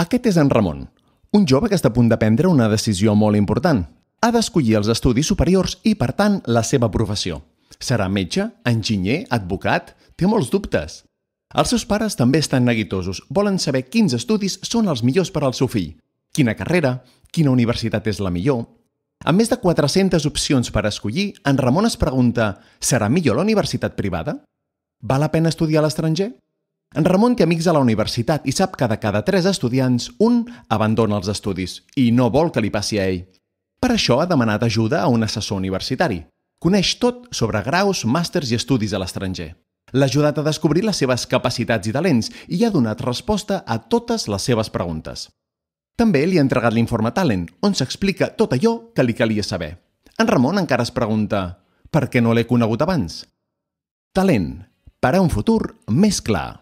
Aquest és en Ramon, un jove que està a punt de prendre una decisió molt important. Ha d'escollir els estudis superiors i, per tant, la seva professió. Serà metge, enginyer, advocat? Té molts dubtes. Els seus pares també estan neguitosos. Volen saber quins estudis són els millors per al seu fill, quina carrera, quina universitat és la millor... Amb més de 400 opcions per escollir, en Ramon es pregunta «Serà millor la universitat privada? Val la pena estudiar a l'estranger?» En Ramon té amics a la universitat i sap que de cada tres estudiants, un abandona els estudis i no vol que li passi a ell. Per això ha demanat ajuda a un assessor universitari. Coneix tot sobre graus, màsters i estudis a l'estranger. L'ha ajudat a descobrir les seves capacitats i talents i ha donat resposta a totes les seves preguntes. També li ha entregat l'informe Talent, on s'explica tot allò que li calia saber. En Ramon encara es pregunta per què no l'he conegut abans? Talent, per a un futur més clar.